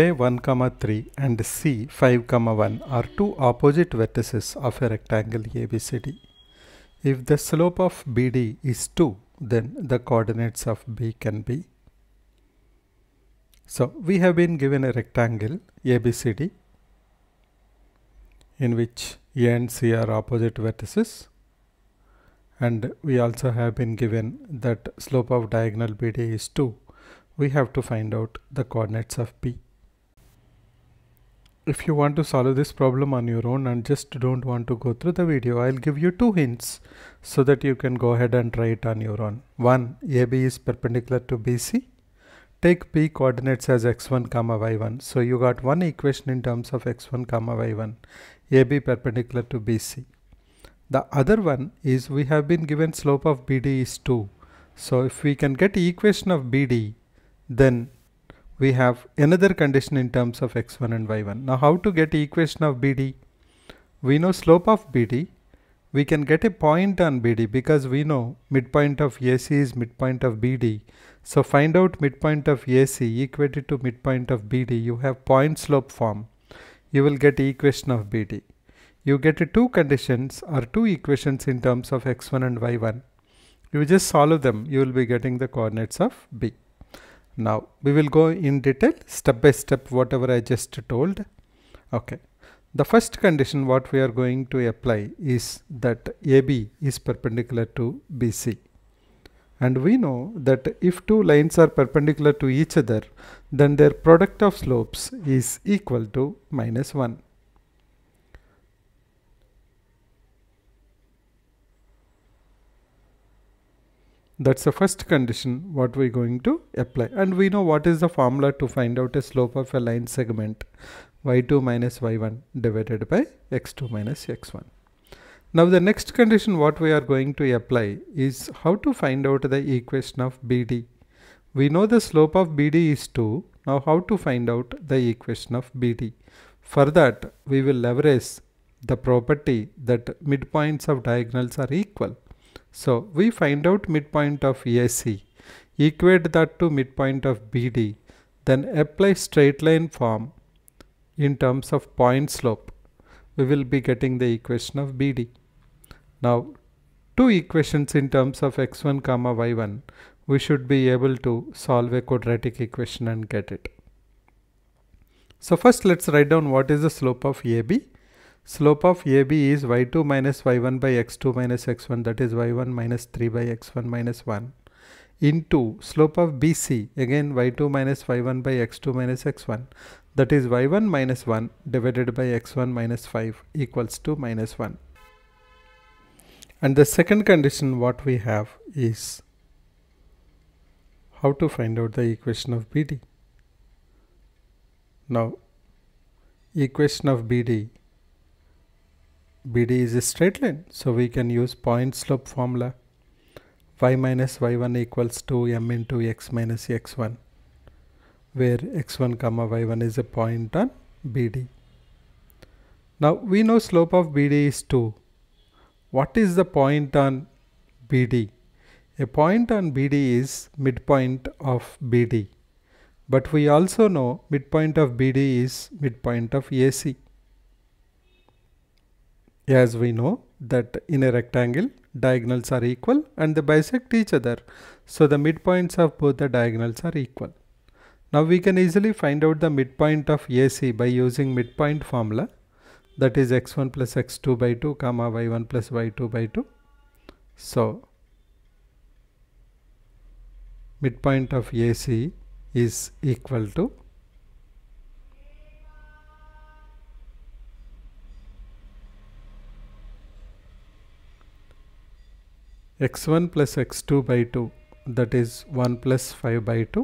A 1, comma 3 and C 5, comma 1 are two opposite vertices of a rectangle ABCD. If the slope of BD is 2, then the coordinates of B can be. So we have been given a rectangle ABCD in which A and C are opposite vertices and we also have been given that slope of diagonal BD is 2. We have to find out the coordinates of B if you want to solve this problem on your own and just don't want to go through the video, I'll give you two hints so that you can go ahead and try it on your own. One, AB is perpendicular to BC. Take P coordinates as x1 comma y1. So you got one equation in terms of x1 comma y1, AB perpendicular to BC. The other one is we have been given slope of BD is 2. So if we can get equation of BD, then we have another condition in terms of x1 and y1. Now how to get equation of BD? We know slope of BD. We can get a point on BD because we know midpoint of AC is midpoint of BD. So find out midpoint of AC equated to midpoint of BD. You have point slope form. You will get equation of BD. You get two conditions or two equations in terms of x1 and y1. You just solve them. You will be getting the coordinates of B. Now we will go in detail step by step whatever I just told. Okay. The first condition what we are going to apply is that AB is perpendicular to BC. And we know that if two lines are perpendicular to each other, then their product of slopes is equal to minus 1. That's the first condition what we're going to apply. And we know what is the formula to find out a slope of a line segment y2 minus y1 divided by x2 minus x1. Now the next condition what we are going to apply is how to find out the equation of BD. We know the slope of BD is 2. Now how to find out the equation of BD. For that we will leverage the property that midpoints of diagonals are equal. So we find out midpoint of AC, equate that to midpoint of BD, then apply straight line form in terms of point slope. We will be getting the equation of BD. Now two equations in terms of x1 comma y1 we should be able to solve a quadratic equation and get it. So first let's write down what is the slope of AB Slope of AB is y2 minus y1 by x2 minus x1 that is y1 minus 3 by x1 minus 1 into slope of BC again y2 minus y1 by x2 minus x1 that is y1 minus 1 divided by x1 minus 5 equals to minus 1. And the second condition what we have is how to find out the equation of BD. Now equation of BD BD is a straight line, so we can use point slope formula. y minus y1 equals to m into x minus x1, where x1 comma y1 is a point on BD. Now we know slope of BD is 2. What is the point on BD? A point on BD is midpoint of BD. But we also know midpoint of BD is midpoint of AC. As we know that in a rectangle, diagonals are equal and they bisect each other. So the midpoints of both the diagonals are equal. Now we can easily find out the midpoint of AC by using midpoint formula that is x1 plus x2 by 2 comma y1 plus y2 by 2. So midpoint of AC is equal to x1 plus x2 by 2 that is 1 plus 5 by 2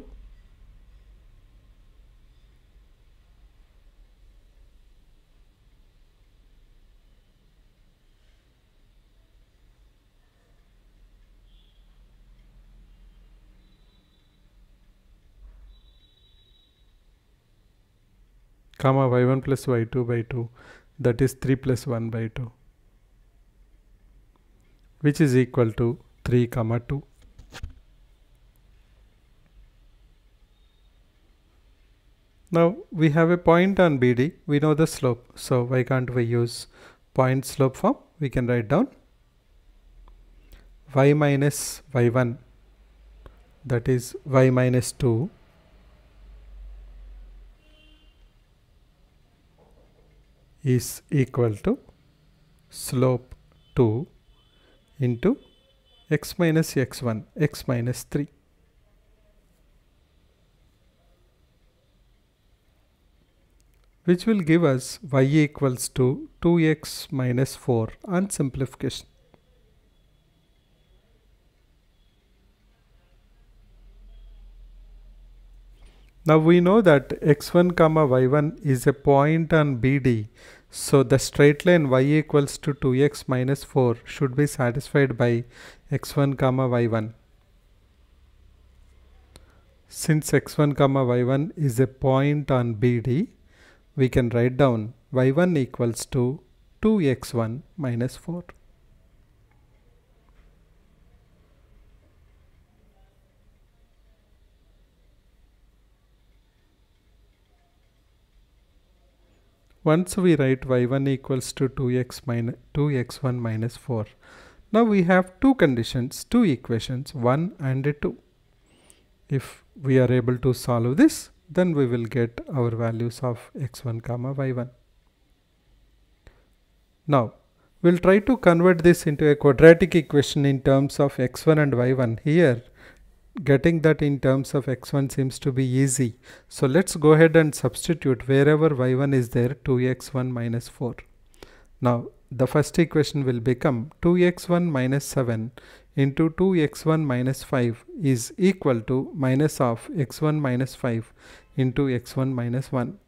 comma y1 plus y2 by 2 that is 3 plus 1 by 2 which is equal to 3 comma 2. Now we have a point on BD, we know the slope, so why can't we use point slope form? We can write down y minus y1 that is y minus 2 is equal to slope 2 into x minus x1, x minus 3. which will give us y equals to 2x minus 4 on simplification. Now we know that x1 comma y1 is a point on BD so the straight line y equals to 2x minus 4 should be satisfied by x1 comma y1. Since x1 comma y1 is a point on BD, we can write down y1 equals to 2x1 minus 4. Once we write y1 equals to 2x minus 2x1 minus 4. Now we have two conditions, two equations, 1 and 2. If we are able to solve this, then we will get our values of x1 comma y1. Now, we'll try to convert this into a quadratic equation in terms of x1 and y1. Here, getting that in terms of x1 seems to be easy. So let's go ahead and substitute wherever y1 is there 2x1 minus 4. Now the first equation will become 2x1 minus 7 into 2x1 minus 5 is equal to minus of x1 minus 5 into x1 minus 1.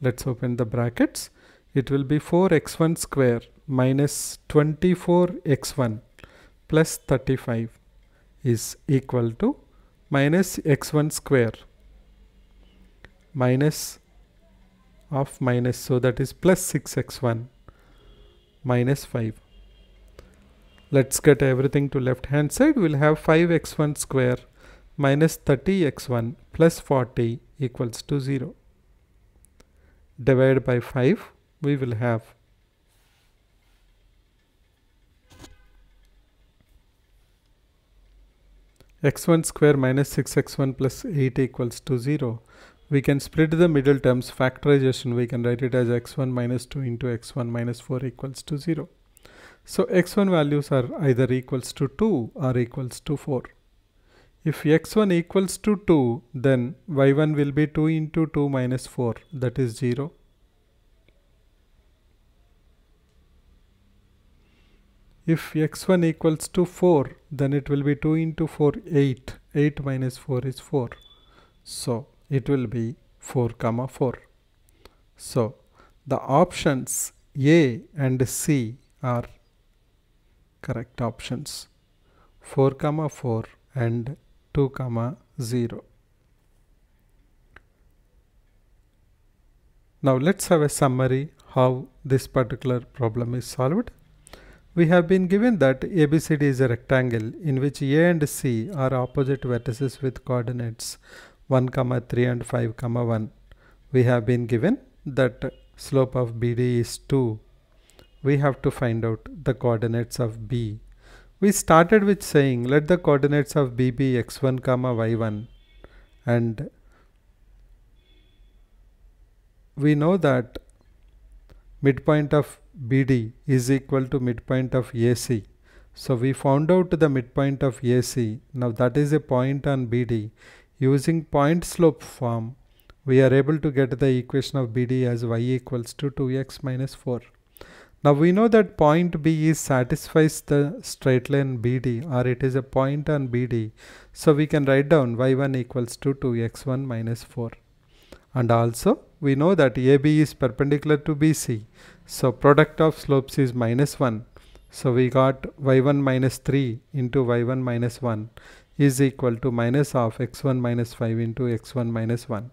Let's open the brackets. It will be 4x1 square minus 24x1 plus 35 is equal to minus x1 square minus of minus so that is plus 6x1 minus 5 let's get everything to left hand side we'll have 5x1 square minus 30x1 plus 40 equals to 0 divided by 5 we will have x1 square minus 6x1 plus 8 equals to 0. We can split the middle terms factorization. We can write it as x1 minus 2 into x1 minus 4 equals to 0. So x1 values are either equals to 2 or equals to 4. If x1 equals to 2, then y1 will be 2 into 2 minus 4, that is 0. if x1 equals to 4 then it will be 2 into 4 8 8 minus 4 is 4 so it will be 4 comma 4 so the options a and c are correct options 4 comma 4 and 2 comma 0 now let's have a summary how this particular problem is solved we have been given that ABCD is a rectangle in which A and C are opposite vertices with coordinates 1, comma 3 and 5, comma 1. We have been given that slope of BD is 2. We have to find out the coordinates of B. We started with saying let the coordinates of B be x1, comma y1 and we know that midpoint of BD is equal to midpoint of AC. So we found out the midpoint of AC. Now that is a point on BD. Using point slope form, we are able to get the equation of BD as y equals to 2x minus 4. Now we know that point B is satisfies the straight line BD or it is a point on BD. So we can write down y1 equals to 2x1 minus 4. And also we know that AB is perpendicular to BC. So product of slopes is minus 1. So we got y1 minus 3 into y1 minus 1 is equal to minus of x1 minus 5 into x1 minus 1.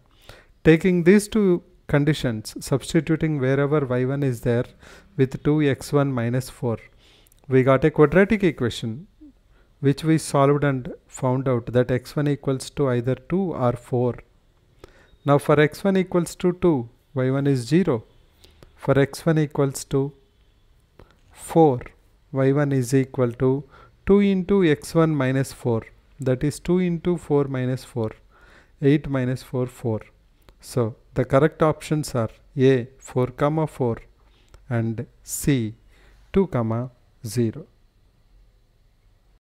Taking these two conditions, substituting wherever y1 is there with 2x1 minus 4, we got a quadratic equation which we solved and found out that x1 equals to either 2 or 4. Now for x1 equals to 2, y1 is 0 for x1 equals to 4 y1 is equal to 2 into x1 minus 4 that is 2 into 4 minus 4 8 minus 4 4 so the correct options are a 4 comma 4 and c 2 comma 0